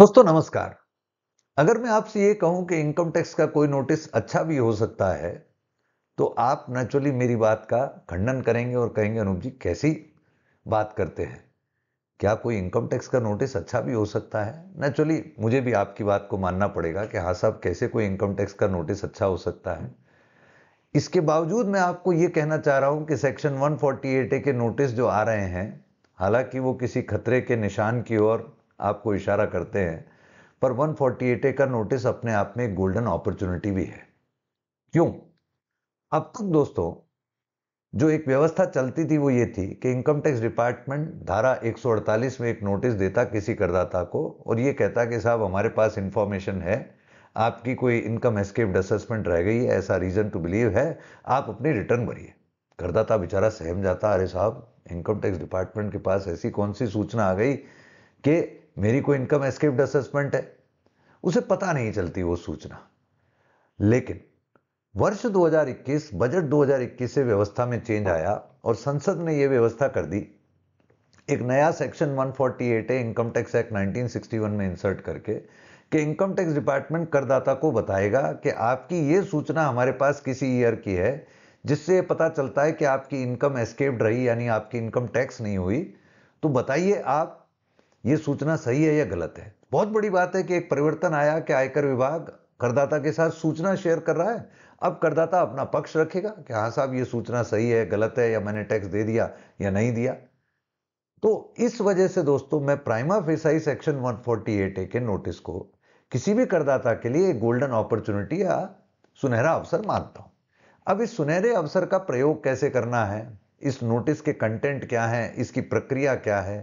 दोस्तों नमस्कार अगर मैं आपसे ये कहूं कि इनकम टैक्स का कोई नोटिस अच्छा भी हो सकता है तो आप नेचुरली मेरी बात का खंडन करेंगे और कहेंगे अनूप जी कैसी बात करते हैं क्या कोई इनकम टैक्स का नोटिस अच्छा भी हो सकता है नेचुरली मुझे भी आपकी बात को मानना पड़ेगा कि हाँ साहब कैसे कोई इनकम टैक्स का नोटिस अच्छा हो सकता है इसके बावजूद मैं आपको ये कहना चाह रहा हूँ कि सेक्शन 148 ए के नोटिस जो आ रहे हैं हालांकि वो किसी खतरे के निशान की ओर आपको इशारा करते हैं पर 148 ए का नोटिस अपने आप में एक गोल्डन अपॉर्चुनिटी भी है क्यों अब तक दोस्तों जो एक व्यवस्था चलती थी वो ये थी कि इनकम टैक्स डिपार्टमेंट धारा 148 में एक नोटिस देता किसी करदाता को और ये कहता कि साहब हमारे पास इंफॉर्मेशन है आपकी कोई इनकम एस्केप्ड असेसमेंट रह गई है ऐसा रीज़न टू बिलीव है आप अपनी रिटर्न भरिए करदाता बेचारा सहम जाता अरे साहब इनकम टैक्स डिपार्टमेंट के पास ऐसी कौन सी सूचना आ गई कि मेरी कोई इनकम एस्केप्ड असेसमेंट है उसे पता नहीं चलती वो सूचना लेकिन वर्ष 2021 बजट 2021 से व्यवस्था में चेंज आया और संसद ने यह व्यवस्था कर दी एक नया सेक्शन 148 है इनकम टैक्स एक्ट 1961 में इंसर्ट करके कि इनकम टैक्स डिपार्टमेंट करदाता को बताएगा कि आपकी ये सूचना हमारे पास किसी ईयर की है जिससे पता चलता है कि आपकी इनकम एस्केप्ड रही यानी आपकी इनकम टैक्स नहीं हुई तो बताइए आप ये सूचना सही है या गलत है बहुत बड़ी बात है कि एक परिवर्तन आया कि आयकर विभाग करदाता के साथ सूचना शेयर कर रहा है अब करदाता अपना पक्ष रखेगा कि हाँ साहब ये सूचना सही है गलत है या मैंने टैक्स दे दिया या नहीं दिया तो इस वजह से दोस्तों मैं प्राइमा फेसाई सेक्शन 148 ए के नोटिस को किसी भी करदाता के लिए गोल्डन अपॉर्चुनिटी या सुनहरा अवसर मानता हूं अब इस सुनहरे अवसर का प्रयोग कैसे करना है इस नोटिस के कंटेंट क्या है इसकी प्रक्रिया क्या है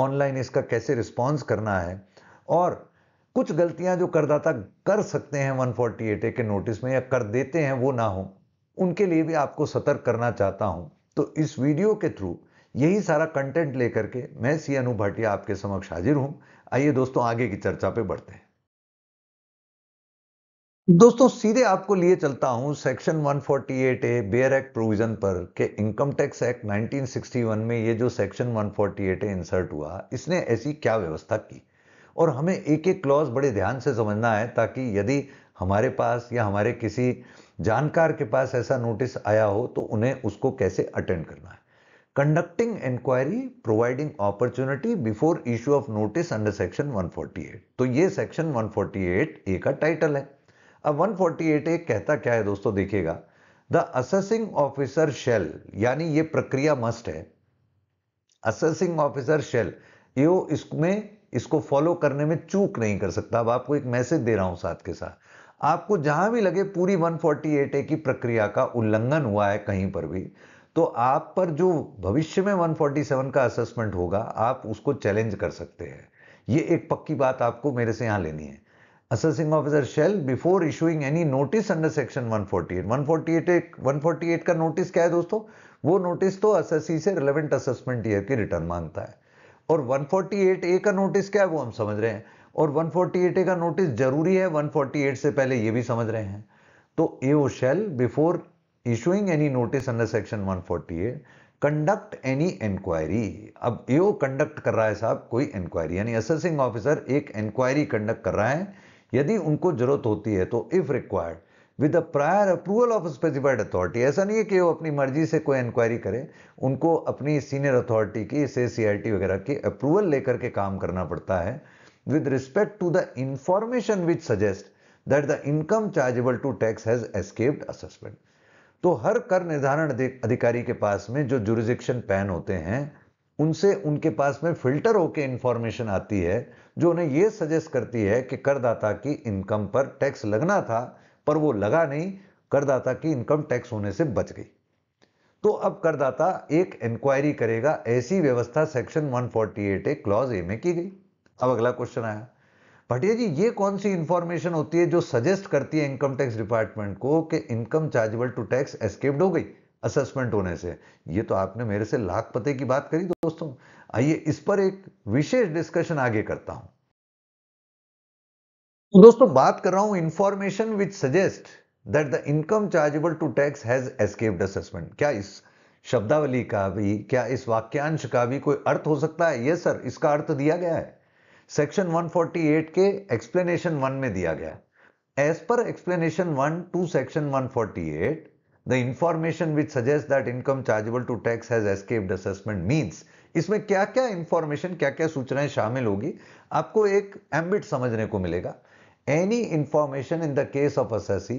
ऑनलाइन इसका कैसे रिस्पॉन्स करना है और कुछ गलतियां जो करदाता कर सकते हैं वन फोर्टी एट ए के नोटिस में या कर देते हैं वो ना हो उनके लिए भी आपको सतर्क करना चाहता हूं तो इस वीडियो के थ्रू यही सारा कंटेंट लेकर के मैं सी अनु भाटिया आपके समक्ष हाजिर हूं आइए दोस्तों आगे की चर्चा पे बढ़ते हैं दोस्तों सीधे आपको लिए चलता हूं section 148 A bare act provision पर कि इनकम टैक्स एक्ट 1961 में ये जो सेक्शन 148 ए इंसर्ट हुआ इसने ऐसी क्या व्यवस्था की और हमें एक एक क्लॉज बड़े ध्यान से समझना है ताकि यदि हमारे पास या हमारे किसी जानकार के पास ऐसा नोटिस आया हो तो उन्हें उसको कैसे अटेंड करना है conducting inquiry providing opportunity before issue of notice under section 148 तो ये सेक्शन 148 ए का टाइटल है अब 148 ए कहता क्या है दोस्तों देखिएगा द असेसिंग ऑफिसर शेल यानी ये प्रक्रिया मस्ट है असेसिंग ऑफिसर शेल यो इसमें इसको फॉलो करने में चूक नहीं कर सकता अब आपको एक मैसेज दे रहा हूं साथ के साथ आपको जहां भी लगे पूरी 148 ए की प्रक्रिया का उल्लंघन हुआ है कहीं पर भी तो आप पर जो भविष्य में 147 का असेसमेंट होगा आप उसको चैलेंज कर सकते हैं ये एक पक्की बात आपको मेरे से यहां लेनी है assessing officer shall before issuing any notice under section 148 148 148 का नोटिस क्या है दोस्तों वो नोटिस तो असेसी से रिलेवेंट असेसमेंट ईयर की रिटर्न मांगता है और 148 ए का नोटिस क्या है वो हम समझ रहे हैं और 148 ए का नोटिस जरूरी है 148 से पहले ये भी समझ रहे हैं तो A O shall before issuing any notice under section 148 conduct any inquiry अब ए ओ कंडक्ट कर रहा है साहब कोई इंक्वायरी यानी असेसिंग ऑफिसर एक इंक्वायरी कंडक्ट कर रहा है यदि उनको जरूरत होती है तो if required with a prior approval of specified authority ऐसा नहीं है कि वो अपनी मर्जी से कोई इंक्वायरी करे उनको अपनी सीनियर अथॉरिटी की से टी वगैरह की अप्रूवल लेकर के काम करना पड़ता है with respect to the information which suggest that the income chargeable to tax has escaped assessment तो हर कर निर्धारण अधिकारी के पास में जो जुरिजिक्शन पैन होते हैं उनसे उनके पास में फिल्टर होकर इंफॉर्मेशन आती है जो उन्हें यह सजेस्ट करती है कि करदाता की इनकम पर टैक्स लगना था पर वो लगा नहीं करदाता की इनकम टैक्स होने से बच गई तो अब करदाता एक इंक्वायरी करेगा ऐसी व्यवस्था सेक्शन 148 ए क्लॉज ए में की गई अब अगला क्वेश्चन आया भटिया जी ये कौन सी इंफॉर्मेशन होती है जो सजेस्ट करती है इनकम टैक्स डिपार्टमेंट को कि income chargeable to tax escaped हो गई असेसमेंट होने से ये तो आपने मेरे से लाख पते की बात करी दोस्तों आइए इस पर एक विशेष डिस्कशन आगे करता हूं तो दोस्तों बात कर रहा हूं information which suggest that the income chargeable to tax has escaped assessment क्या इस शब्दावली का भी क्या इस वाक्यांश का भी कोई अर्थ हो सकता है ये सर इसका अर्थ दिया गया है सेक्शन 148 के एक्सप्लेनेशन वन में दिया गया as per explanation one to section 148 the information which suggest that income chargeable to tax has escaped assessment means इसमें क्या क्या इंफॉर्मेशन क्या क्या सूचनाएं शामिल होगी आपको एक एम्बिट समझने को मिलेगा any information in the case of assessee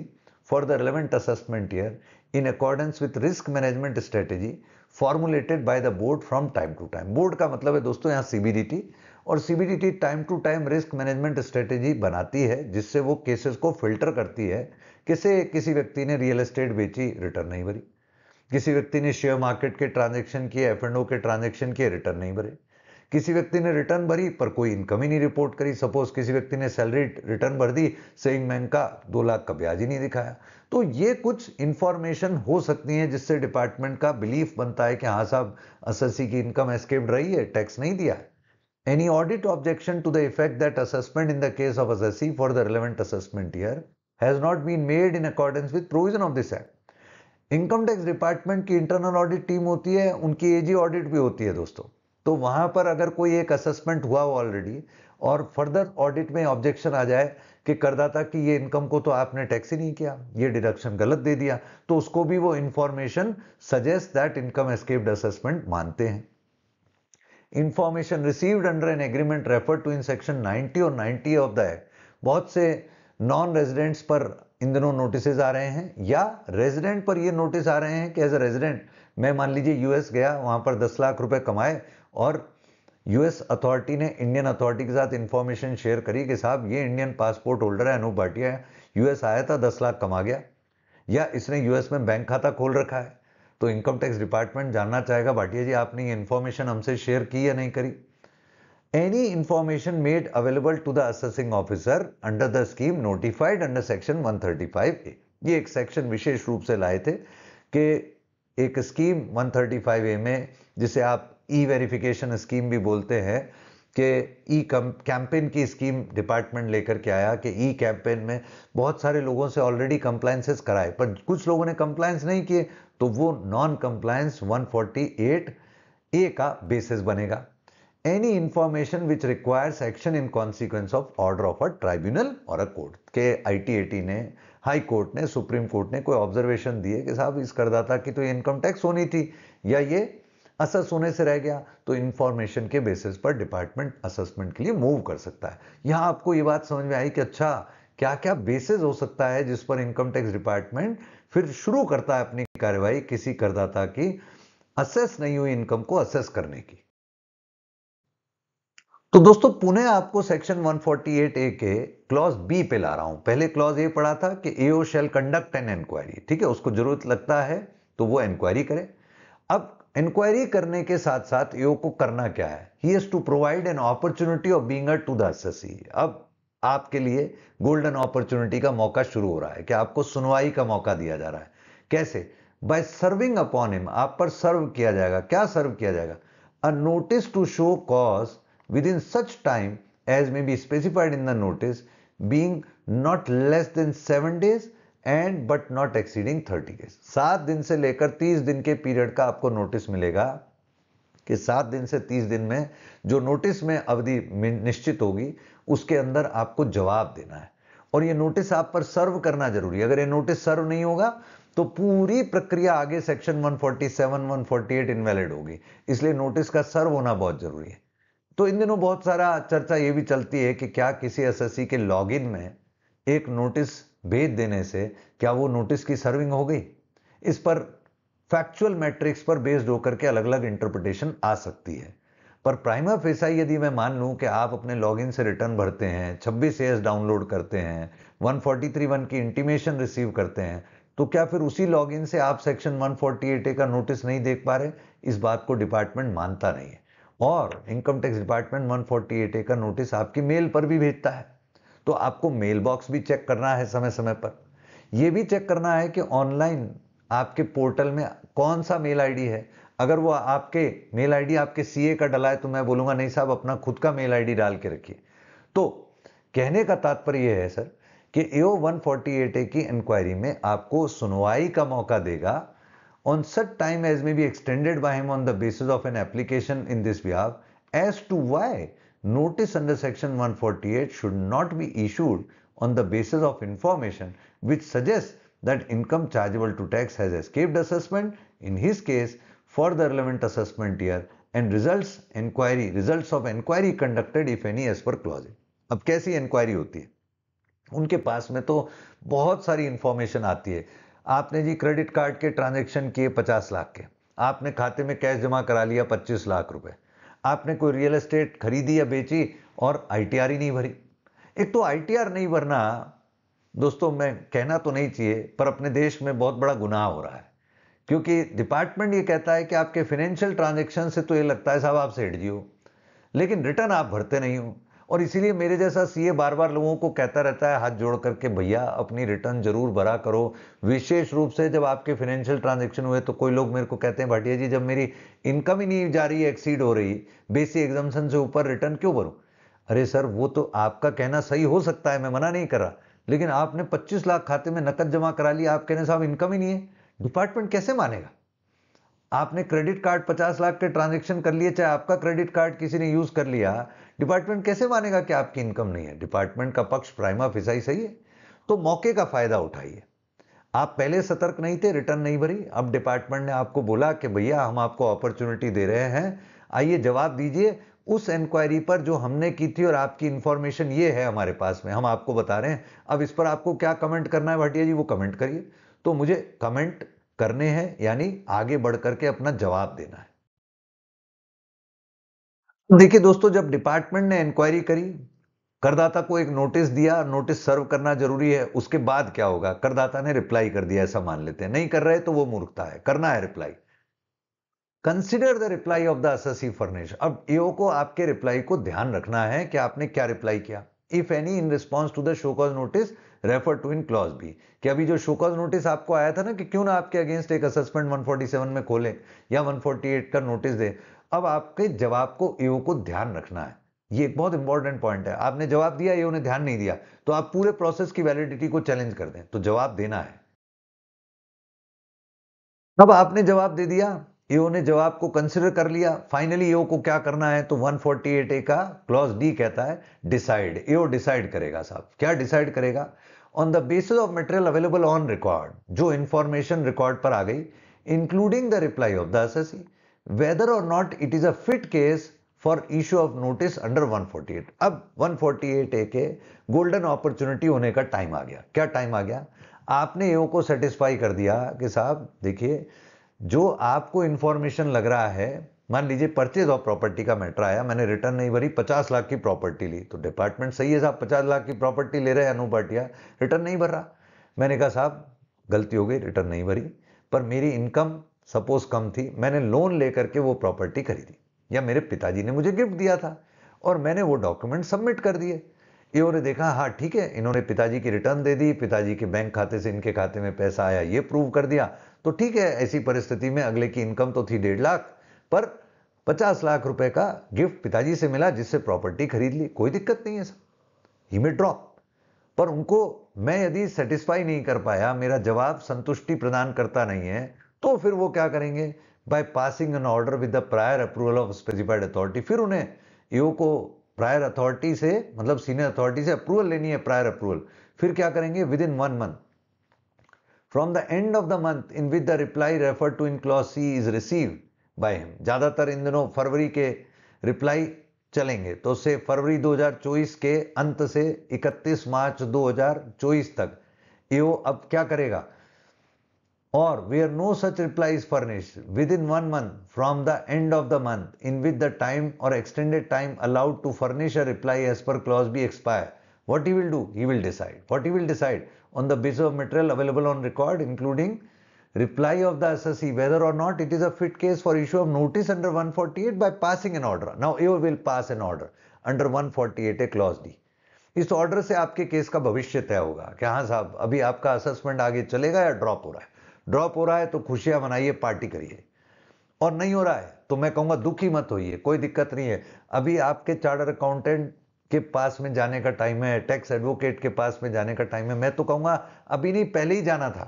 for the relevant assessment year in accordance with risk management strategy formulated by the board from time to time board का मतलब है दोस्तों यहाँ सीबीडीटी और CBDT time to time risk management strategy बनाती है जिससे वो केसेस को फिल्टर करती है किसे किसी व्यक्ति ने रियल एस्टेट बेची रिटर्न नहीं भरी किसी व्यक्ति ने शेयर मार्केट के ट्रांजेक्शन किए एफ एंड ओ के ट्रांजेक्शन किए रिटर्न नहीं भरे किसी व्यक्ति ने रिटर्न भरी पर कोई इनकम ही नहीं रिपोर्ट करी सपोज किसी व्यक्ति ने सैलरी रिटर्न भर दी सेविंग बैंक का दो लाख का ब्याज ही नहीं दिखाया तो ये कुछ इंफॉर्मेशन हो सकती है जिससे डिपार्टमेंट का बिलीफ बनता है कि हाँ साहब एसएससी की इनकम एस्केप रही है टैक्स नहीं दिया है any audit objection to the effect that assessment in the case of assessee for the relevant assessment year has not been made in accordance with provision of this act income tax department की internal audit team होती है उनकी एजी audit भी होती है दोस्तों तो वहां पर अगर कोई एक असेसमेंट हुआ हो ऑलरेडी और फर्दर ऑडिट में ऑब्जेक्शन आ जाए कि करदाता की ये इनकम को तो आपने टैक्स ही नहीं किया ये डिडक्शन गलत दे दिया तो उसको भी वो information suggest that income escaped assessment मानते हैं information received under an agreement refer to in section 90 और 90 ऑफ द एक्ट बहुत से नॉन रेजिडेंट्स पर इन दिनों नोटिसेज आ रहे हैं या रेजिडेंट पर ये नोटिस आ रहे हैं कि एज अ रेजिडेंट मैं मान लीजिए यूएस गया वहाँ पर दस लाख रुपए कमाए और यूएस अथॉरिटी ने इंडियन अथॉरिटी के साथ इंफॉर्मेशन शेयर करी कि साहब ये इंडियन पासपोर्ट होल्डर है अनूप भाटिया है यूएस आया था दस लाख कमा गया या इसने यूएस में बैंक खाता खोल रखा है तो इनकम टैक्स डिपार्टमेंट जानना चाहेगा भाटिया जी आपने ये इन्फॉर्मेशन हमसे शेयर की या नहीं करी any information made available to the assessing officer under the scheme notified under section 135A. ये एक सेक्शन विशेष रूप से लाए थे कि एक स्कीम 135A में जिसे आप ई वेरिफिकेशन स्कीम भी बोलते हैं कि ई कैंपेन की स्कीम डिपार्टमेंट लेकर के आया कि ई कैंपेन में बहुत सारे लोगों से ऑलरेडी कंप्लायंसेस कराए पर कुछ लोगों ने कंप्लायंस नहीं किए तो वो नॉन कंप्लायंस 148 ए का बेसिस बनेगा any information which requires action in consequence of order of a tribunal or a court के आईटीएटी ने हाई कोर्ट ने सुप्रीम कोर्ट ने कोई ऑब्जर्वेशन दिए कि साहब इस करदाता की तो इनकम टैक्स होनी थी या ये असस होने से रह गया तो इंफॉर्मेशन के बेसिस पर डिपार्टमेंट असेसमेंट के लिए मूव कर सकता है यहां आपको ये बात समझ में आई कि अच्छा क्या क्या बेसिस हो सकता है जिस पर इनकम टैक्स डिपार्टमेंट फिर शुरू करता है अपनी कार्रवाई किसी करदाता की असेस नहीं हुई इनकम को असेस करने की तो दोस्तों पुणे आपको सेक्शन 148 ए के क्लॉज बी पे ला रहा हूं पहले क्लॉज ए पढ़ा था कि AO shall conduct an inquiry ठीक है उसको जरूरत लगता है तो वो एंक्वायरी करे अब इंक्वायरी करने के साथ साथ एओ को करना क्या है he is to provide an opportunity of being to the अब आपके लिए गोल्डन अपॉर्चुनिटी का मौका शुरू हो रहा है कि आपको सुनवाई का मौका दिया जा रहा है कैसे बाय सर्विंग अपॉन हिम आप पर सर्व किया जाएगा क्या सर्व किया जाएगा a notice to show cause within such time as may be specified in the notice being not less than 7 days and but not exceeding thirty days सात दिन से लेकर तीस दिन के पीरियड का आपको नोटिस मिलेगा कि सात दिन से तीस दिन में जो नोटिस में अवधि निश्चित होगी उसके अंदर आपको जवाब देना है और ये नोटिस आप पर सर्व करना जरूरी है अगर ये नोटिस सर्व नहीं होगा तो पूरी प्रक्रिया आगे सेक्शन 147, 148 इनवैलिड होगी इसलिए नोटिस का सर्व होना बहुत जरूरी है तो इन दिनों बहुत सारा चर्चा ये भी चलती है कि क्या किसी एस के लॉगिन में एक नोटिस भेज देने से क्या वो नोटिस की सर्विंग हो गई इस पर फैक्चुअल मैट्रिक्स पर बेस्ड होकर के अलग अलग इंटरप्रिटेशन आ सकती है पर प्राइमर फेसा यदि मैं मान लूं कि आप अपने लॉगिन से रिटर्न भरते हैं 26 एस डाउनलोड करते हैं 143 वन की इंटीमेशन रिसीव करते हैं तो क्या फिर उसी लॉगिन से आप सेक्शन 148 ए का नोटिस नहीं देख पा रहे इस बात को डिपार्टमेंट मानता नहीं है और इनकम टैक्स डिपार्टमेंट 148 ए का नोटिस आपकी मेल पर भी भेजता है तो आपको मेल बॉक्स भी चेक करना है समय समय पर यह भी चेक करना है कि ऑनलाइन आपके पोर्टल में कौन सा मेल आईडी है अगर वो आपके मेल आईडी आपके सीए का डला है तो मैं बोलूंगा नहीं साहब अपना खुद का मेल आईडी डाल के रखिए तो कहने का तात्पर्य यह है सर कि एओ 148 ए की इंक्वायरी में आपको सुनवाई का मौका देगा on such time as may be extended by him on the basis of an application in this behalf as to why notice under section 148 should not be issued on the basis of information which suggests that income chargeable to tax has escaped assessment in his case for the relevant assessment year and results inquiry results of inquiry conducted if any as per clause अब कैसी inquiry होती है उनके पास में तो बहुत सारी information आती है आपने जी क्रेडिट कार्ड के ट्रांजेक्शन किए पचास लाख के आपने खाते में कैश जमा करा लिया पच्चीस लाख रुपए आपने कोई रियल एस्टेट खरीदी या बेची और आई ही नहीं भरी एक तो आई नहीं भरना दोस्तों मैं कहना तो नहीं चाहिए पर अपने देश में बहुत बड़ा गुनाह हो रहा है क्योंकि डिपार्टमेंट ये कहता है कि आपके फाइनेंशियल ट्रांजेक्शन से तो ये लगता है साहब आप सेठ जी हो लेकिन रिटर्न आप भरते नहीं हो और इसीलिए मेरे जैसा सीए बार बार लोगों को कहता रहता है हाथ जोड़ करके भैया अपनी रिटर्न जरूर भरा करो विशेष रूप से जब आपके फाइनेंशियल ट्रांजेक्शन हुए तो कोई लोग मेरे को कहते हैं भाटिया जी जब मेरी इनकम ही नहीं जा रही है एक्सीड हो रही बेसिक एग्जामेशन से ऊपर रिटर्न क्यों भरूँ अरे सर वो तो आपका कहना सही हो सकता है मैं मना नहीं कर रहा लेकिन आपने पच्चीस लाख खाते में नकद जमा करा लिया आप कहने साहब इनकम ही नहीं है डिपार्टमेंट कैसे मानेगा आपने क्रेडिट कार्ड पचास लाख के ट्रांजेक्शन कर लिए चाहे आपका क्रेडिट कार्ड किसी ने यूज कर लिया डिपार्टमेंट कैसे मानेगा कि आपकी इनकम नहीं है डिपार्टमेंट का पक्ष प्राइमा फिसाई सही है तो मौके का फायदा उठाइए आप पहले सतर्क नहीं थे रिटर्न नहीं भरी अब डिपार्टमेंट ने आपको बोला कि भैया हम आपको अपॉर्चुनिटी दे रहे हैं आइए जवाब दीजिए उस इंक्वायरी पर जो हमने की थी और आपकी इंफॉर्मेशन ये है हमारे पास में हम आपको बता रहे हैं अब इस पर आपको क्या कमेंट करना है भाटिया जी वो कमेंट करिए तो मुझे कमेंट करने हैं यानी आगे बढ़ करके अपना जवाब देना है तो देखिए दोस्तों जब डिपार्टमेंट ने इंक्वायरी करी करदाता को एक नोटिस दिया नोटिस सर्व करना जरूरी है उसके बाद क्या होगा करदाता ने रिप्लाई कर दिया ऐसा मान लेते हैं नहीं कर रहे तो वो मूर्खता है करना है reply consider the reply of the assessee furnish अब एओ को आपके रिप्लाई को ध्यान रखना है कि आपने क्या रिप्लाई किया if any in response to the show cause notice refer to in clause B कि अभी जो शो कॉज नोटिस आपको आया था ना कि क्यों ना आपके अगेंस्ट एक असेसमेंट 147 में खोलें या 148 का नोटिस दे अब आपके जवाब को ईओ को ध्यान रखना है ये एक बहुत इंपॉर्टेंट पॉइंट है आपने जवाब दिया ईओ ने ध्यान नहीं दिया तो आप पूरे प्रोसेस की वैलिडिटी को चैलेंज कर दें तो जवाब देना है अब आपने जवाब दे दिया ईओ e ने जवाब को कंसिडर कर लिया फाइनली ईओ e को क्या करना है तो 148 ए का क्लॉज डी कहता है डिसाइड ईओ डिसाइड करेगा साहब क्या डिसाइड करेगा on the basis of material available on record जो इंफॉर्मेशन रिकॉर्ड पर आ गई including the reply of the assessee whether or not it is a fit case for issue of notice under 148 अब 148 ए के गोल्डन अपॉर्चुनिटी होने का time आ गया क्या टाइम आ गया आपने ईओ e को सेटिस्फाई कर दिया कि साहब देखिए जो आपको इन्फॉर्मेशन लग रहा है मान लीजिए परचेज ऑफ प्रॉपर्टी का मैटर आया मैंने रिटर्न नहीं भरी पचास लाख की प्रॉपर्टी ली तो डिपार्टमेंट सही है साहब पचास लाख की प्रॉपर्टी ले रहे हैं अनुपाटिया रिटर्न नहीं भर रहा मैंने कहा साहब गलती हो गई रिटर्न नहीं भरी पर मेरी इनकम सपोज कम थी मैंने लोन लेकर के वो प्रॉपर्टी खरीदी या मेरे पिताजी ने मुझे गिफ्ट दिया था और मैंने वो डॉक्यूमेंट सबमिट कर दिए इन्होंने देखा हाँ ठीक है इन्होंने पिताजी की रिटर्न दे दी पिताजी के बैंक खाते से इनके खाते में पैसा आया ये प्रूव कर दिया तो ठीक है ऐसी परिस्थिति में अगले की इनकम तो थी डेढ़ लाख पर पचास लाख रुपए का गिफ्ट पिताजी से मिला जिससे प्रॉपर्टी खरीद ली कोई दिक्कत नहीं है सर ही में ड्रॉप पर उनको मैं यदि सेटिस्फाई नहीं कर पाया मेरा जवाब संतुष्टि प्रदान करता नहीं है तो फिर वो क्या करेंगे by passing an order with the prior approval of specified authority फिर उन्हें ईओ e को प्रायर अथॉरिटी से मतलब सीनियर अथॉरिटी से अप्रूवल लेनी है प्रायर अप्रूवल फिर क्या करेंगे within one month from the end of the month in which the reply refer to in clause C is receive by him ज़्यादातर इन दिनों फरवरी के रिप्लाई चलेंगे तो से फरवरी 2024 के अंत से 31 मार्च 2024 तक यो अब क्या करेगा और where no such replies furnish within one month from the end of the month in which the time or extended time allowed to furnish a reply as per clause B expire what he will do he will decide what he will decide on the basis of material available on record, including reply of the assessee whether or not it is a fit case for issue of notice under 148 by passing an order. Now you will pass an order under 148 a clause D. इस order से आपके case का भविष्य तय होगा कि हाँ साहब अभी आपका असेसमेंट आगे चलेगा या ड्रॉप हो रहा है ड्रॉप हो रहा है तो खुशियां मनाइए पार्टी करिए और नहीं हो रहा है तो मैं कहूंगा दुखी मत होइए कोई दिक्कत नहीं है अभी आपके चार्टर अकाउंटेंट के पास में जाने का टाइम है टैक्स एडवोकेट के पास में जाने का टाइम है मैं तो कहूंगा अभी नहीं पहले ही जाना था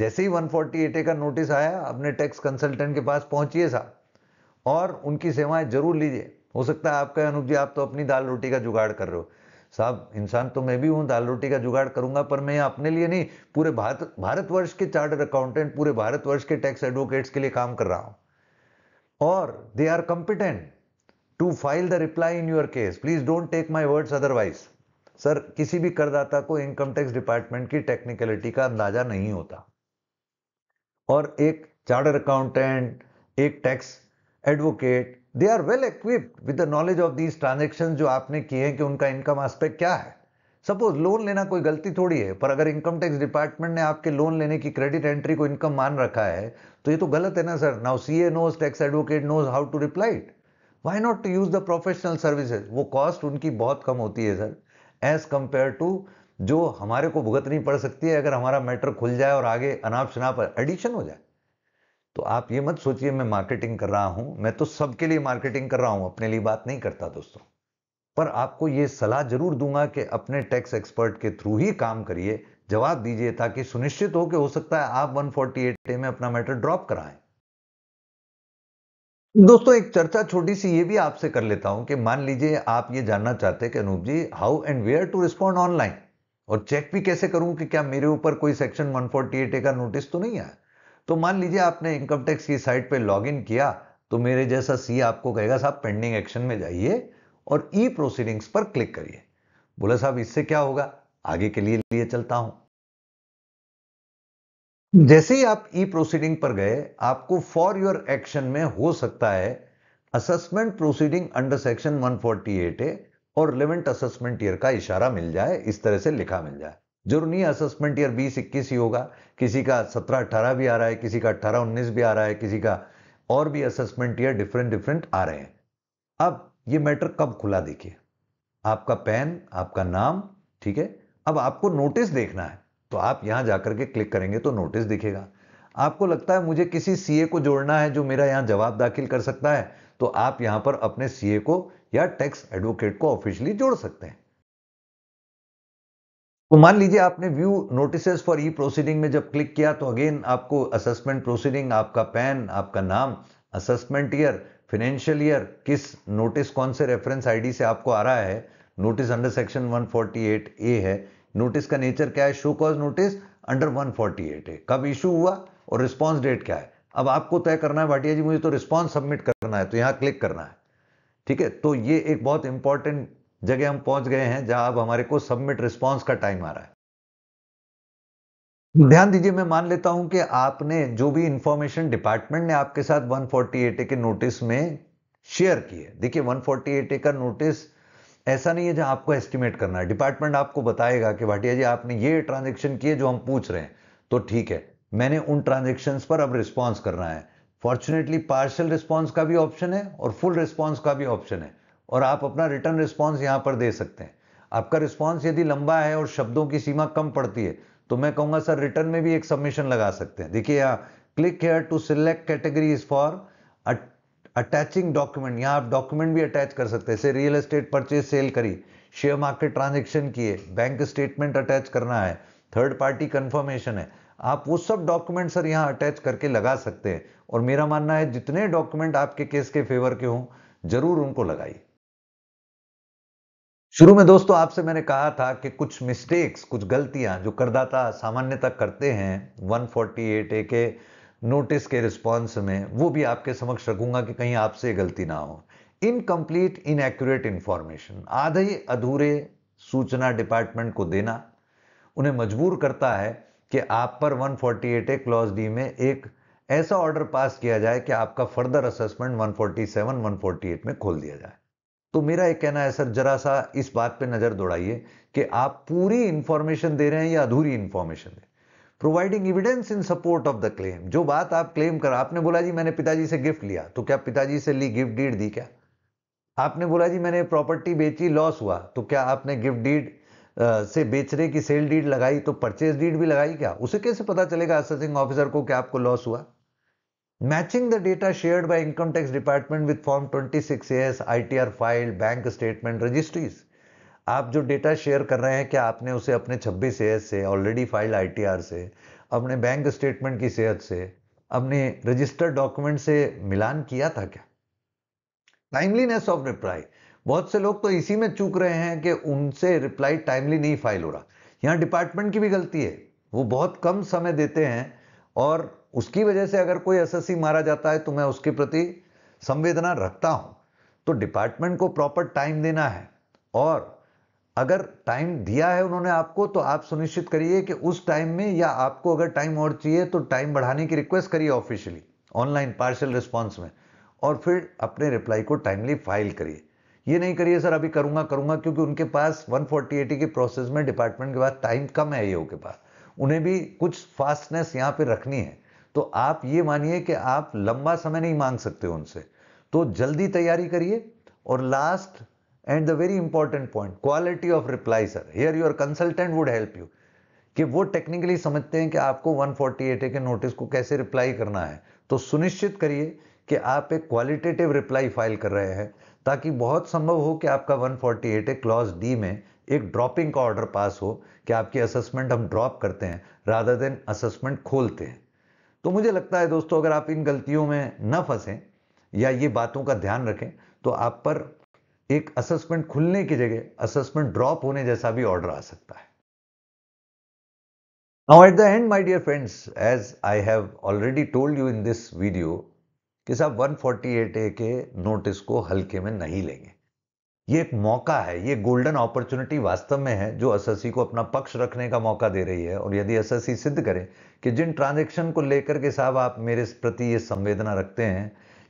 जैसे ही 148 ए का नोटिस आया अपने टैक्स कंसल्टेंट के पास पहुंचिए साहब और उनकी सेवाएं जरूर लीजिए हो सकता है आपका अनुप जी आप तो अपनी दाल रोटी का जुगाड़ कर रहे हो साहब इंसान तो मैं भी हूं दाल रोटी का जुगाड़ करूंगा पर मैं अपने लिए नहीं पूरे भारत भारतवर्ष के चार्टर अकाउंटेंट पूरे भारतवर्ष के टैक्स एडवोकेट्स के लिए काम कर रहा हूं और they are competent to file the reply in your case please don't take my words otherwise sir किसी भी करदाता को इनकम टैक्स डिपार्टमेंट की टेक्निकलिटी का अंदाजा नहीं होता और एक चार्टर अकाउंटेंट एक tax advocate they are well equipped with the knowledge of these transaction जो आपने किए हैं कि उनका इनकम आस्पेक्ट क्या है सपोज लोन लेना कोई गलती थोड़ी है पर अगर इनकम टैक्स डिपार्टमेंट ने आपके लोन लेने की क्रेडिट एंट्री को इनकम मान रखा है तो ये तो गलत है ना sir now C A knows tax advocate knows how to reply why not to use the professional services वो कॉस्ट उनकी बहुत कम होती है सर एज़ कंपेयर टू जो हमारे को भुगतनी पड़ सकती है अगर हमारा मैटर खुल जाए और आगे अनाप शनाप एडिक्शन हो जाए तो आप ये मत सोचिए मैं मार्केटिंग कर रहा हूं मैं तो सबके लिए मार्केटिंग कर रहा हूं अपने लिए बात नहीं करता दोस्तों पर आपको ये सलाह जरूर दूंगा कि अपने टैक्स एक्सपर्ट के थ्रू ही काम करिए जवाब दीजिए ताकि सुनिश्चित हो कि हो सकता है आप 148 ए में अपना मैटर ड्रॉप कराएं दोस्तों एक चर्चा छोटी सी ये भी आपसे कर लेता हूं कि मान लीजिए आप ये जानना चाहते हैं कि Anoop ji how and where to respond online और चेक भी कैसे करूं कि क्या मेरे ऊपर कोई सेक्शन 148 ए का नोटिस तो नहीं आया तो मान लीजिए आपने इनकम टैक्स की साइट पर लॉग किया तो मेरे जैसा सी आपको कहेगा साहब पेंडिंग एक्शन में जाइए और ई प्रोसीडिंग्स पर क्लिक करिए बोला साहब इससे क्या होगा आगे के लिए लिए चलता हूं जैसे ही आप ई प्रोसीडिंग पर गए आपको फॉर योर एक्शन में हो सकता है assessment proceeding under section 148 A और रिलेवेंट असेसमेंट ईयर का इशारा मिल जाए इस तरह से लिखा मिल जाए जरूर नहीं असेसमेंट ईयर बीस इक्कीस ही होगा किसी का सत्रह अठारह भी आ रहा है किसी का अठारह उन्नीस भी आ रहा है किसी का और भी असेसमेंट ईयर डिफरेंट डिफरेंट आ रहे हैं अब ये मैटर कब खुला देखिए आपका पैन आपका नाम ठीक है अब आपको नोटिस देखना है तो आप यहां जाकर के क्लिक करेंगे तो नोटिस दिखेगा आपको लगता है मुझे किसी सीए को जोड़ना है जो मेरा यहां जवाब दाखिल कर सकता है तो आप यहां पर अपने सीए को या टैक्स एडवोकेट को ऑफिशियली जोड़ सकते हैं तो मान लीजिए आपने view notice for e proceeding में जब क्लिक किया तो अगेन आपको असेसमेंट प्रोसीडिंग आपका पैन आपका नाम असेसमेंट ईयर फिनेंशियल ईयर किस नोटिस कौन से रेफरेंस आईडी से आपको आ रहा है नोटिस अंडर सेक्शन 148 ए है नोटिस का नेचर क्या है शो कॉज नोटिस अंडर 148 है कब इशू हुआ और रिस्पॉन्स डेट क्या है अब आपको तय करना है भाटिया जी मुझे तो रिस्पॉन्स सबमिट करना है तो यहां क्लिक करना है ठीक है तो ये एक बहुत इंपॉर्टेंट जगह हम पहुंच गए हैं जहां अब हमारे को सबमिट रिस्पॉन्स का टाइम आ रहा है ध्यान दीजिए मैं मान लेता हूं कि आपने जो भी इंफॉर्मेशन डिपार्टमेंट ने आपके साथ 148 ए के नोटिस में शेयर की वन देखिए 148 ए का नोटिस ऐसा नहीं है जहां आपको एस्टिमेट करना है डिपार्टमेंट आपको बताएगा कि भाटिया जी आपने ये ट्रांजेक्शन किए जो हम पूछ रहे हैं तो ठीक है मैंने उन ट्रांजेक्शन पर अब रिस्पॉन्स करना है फॉर्चुनेटली पार्शल रिस्पॉन्स का भी ऑप्शन है और फुल रिस्पॉन्स का भी ऑप्शन है और आप अपना रिटर्न रिस्पॉन्स यहां पर दे सकते हैं आपका रिस्पॉन्स यदि लंबा है और शब्दों की सीमा कम पड़ती है तो मैं कहूंगा सर रिटर्न में भी एक सबमिशन लगा सकते हैं देखिए यहां click here to select categories for attaching document यहाँ आप डॉक्यूमेंट भी अटैच कर सकते हैं जैसे रियल एस्टेट परचेज सेल करी शेयर मार्केट ट्रांजेक्शन किए बैंक स्टेटमेंट अटैच करना है थर्ड पार्टी कंफर्मेशन है आप वो सब डॉक्यूमेंट सर यहाँ अटैच करके लगा सकते हैं और मेरा मानना है जितने डॉक्यूमेंट आपके केस के फेवर के हों जरूर उनको लगाइए शुरू में दोस्तों आपसे मैंने कहा था कि कुछ मिस्टेक्स कुछ गलतियां जो करदाता सामान्यतः करते हैं 148 ए के नोटिस के रिस्पॉन्स में वो भी आपके समक्ष रखूंगा कि कहीं आपसे गलती ना हो इनकम्प्लीट इनएक्यूरेट इंफॉर्मेशन आधे अधूरे सूचना डिपार्टमेंट को देना उन्हें मजबूर करता है कि आप पर 148 ए क्लॉज डी में एक ऐसा ऑर्डर पास किया जाए कि आपका फर्दर असेसमेंट 147, एट में खोल दिया जाए तो मेरा एक कहना है सर जरा सा इस बात पे नजर दौड़ाइए कि आप पूरी इंफॉर्मेशन दे रहे हैं या अधूरी इंफॉर्मेशन दे providing evidence in support of the claim जो बात आप क्लेम कर आपने बोला जी मैंने पिताजी से गिफ्ट लिया तो क्या पिताजी से ली गिफ्ट डीड दी क्या आपने बोला जी मैंने प्रॉपर्टी बेची लॉस हुआ तो क्या आपने गिफ्ट डीड से बेचने की सेल डीड लगाई तो परचेज डीड भी लगाई क्या उसे कैसे पता चलेगा असेसिंग ऑफिसर को कि आपको लॉस हुआ matching the data shared by income tax department with form 26 S ITR file bank statement registries आप जो डेटा शेयर कर रहे हैं क्या आपने उसे अपने छब्बीस सेहत से ऑलरेडी फाइल आई से अपने बैंक स्टेटमेंट की सेहत से अपने रजिस्टर्ड डॉक्यूमेंट से मिलान किया था क्या टाइमलीनेस ऑफ रिप्लाई बहुत से लोग तो इसी में चूक रहे हैं कि उनसे रिप्लाई टाइमली नहीं फाइल हो रहा यहां डिपार्टमेंट की भी गलती है वो बहुत कम समय देते हैं और उसकी वजह से अगर कोई एस मारा जाता है तो मैं उसके प्रति संवेदना रखता हूं तो डिपार्टमेंट को प्रॉपर टाइम देना है और अगर टाइम दिया है उन्होंने आपको तो आप सुनिश्चित करिए कि उस टाइम में या आपको अगर टाइम और चाहिए तो टाइम बढ़ाने की रिक्वेस्ट करिए ऑफिशियली ऑनलाइन पार्शल रिस्पॉन्स में और फिर अपने रिप्लाई को टाइमली फाइल करिए ये नहीं करिए सर अभी करूंगा करूंगा क्योंकि उनके पास वन के प्रोसेस में डिपार्टमेंट के पास टाइम कम है ये के पास उन्हें भी कुछ फास्टनेस यहाँ पर रखनी है तो आप ये मानिए कि आप लंबा समय नहीं मांग सकते उनसे तो जल्दी तैयारी करिए और last and the very important point quality of reply sir here your consultant would help you कि वो टेक्निकली समझते हैं कि आपको 148 ए के नोटिस को कैसे रिप्लाई करना है तो सुनिश्चित करिए कि आप एक क्वालिटेटिव रिप्लाई फाइल कर रहे हैं ताकि बहुत संभव हो कि आपका 148 ए क्लॉज डी में एक ड्रॉपिंग का ऑर्डर पास हो कि आपकी असेसमेंट हम ड्रॉप करते हैं राधर देन असेसमेंट खोलते हैं तो मुझे लगता है दोस्तों अगर आप इन गलतियों में न फंसें या ये बातों का ध्यान रखें तो आप पर एक असेसमेंट खुलने की जगह असेसमेंट ड्रॉप होने जैसा भी ऑर्डर आ सकता है now at the end my dear friends as I have already told you in this video कि साहब 148 ए के नोटिस को हल्के में नहीं लेंगे ये एक मौका है ये गोल्डन अपॉर्चुनिटी वास्तव में है जो एस को अपना पक्ष रखने का मौका दे रही है और यदि एस सिद्ध करे कि जिन ट्रांजेक्शन को लेकर के साहब आप मेरे प्रति ये संवेदना रखते हैं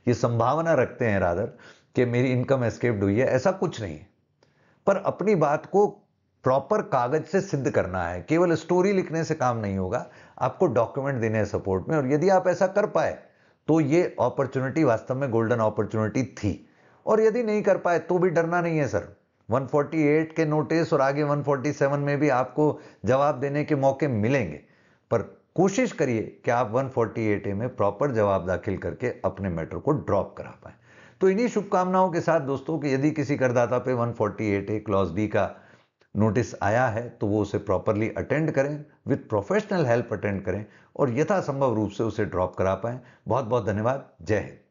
ये संभावना रखते हैं रादर कि मेरी इनकम एस्केप्ड हुई है ऐसा कुछ नहीं पर अपनी बात को प्रॉपर कागज से सिद्ध करना है केवल स्टोरी लिखने से काम नहीं होगा आपको डॉक्यूमेंट देने हैं सपोर्ट में और यदि आप ऐसा कर पाए तो ये अपॉर्चुनिटी वास्तव में गोल्डन अपॉर्चुनिटी थी और यदि नहीं कर पाए तो भी डरना नहीं है सर 148 के नोटिस और आगे 147 में भी आपको जवाब देने के मौके मिलेंगे पर कोशिश करिए कि आप 148 ए में प्रॉपर जवाब दाखिल करके अपने मैटर को ड्रॉप करा पाए तो इन्हीं शुभकामनाओं के साथ दोस्तों कि यदि किसी करदाता पे 148 ए क्लॉज डी का नोटिस आया है तो वो उसे प्रॉपरली अटेंड करें विथ प्रोफेशनल हेल्प अटेंड करें और यथासंभव रूप से उसे ड्रॉप करा पाएं बहुत बहुत धन्यवाद जय हिंद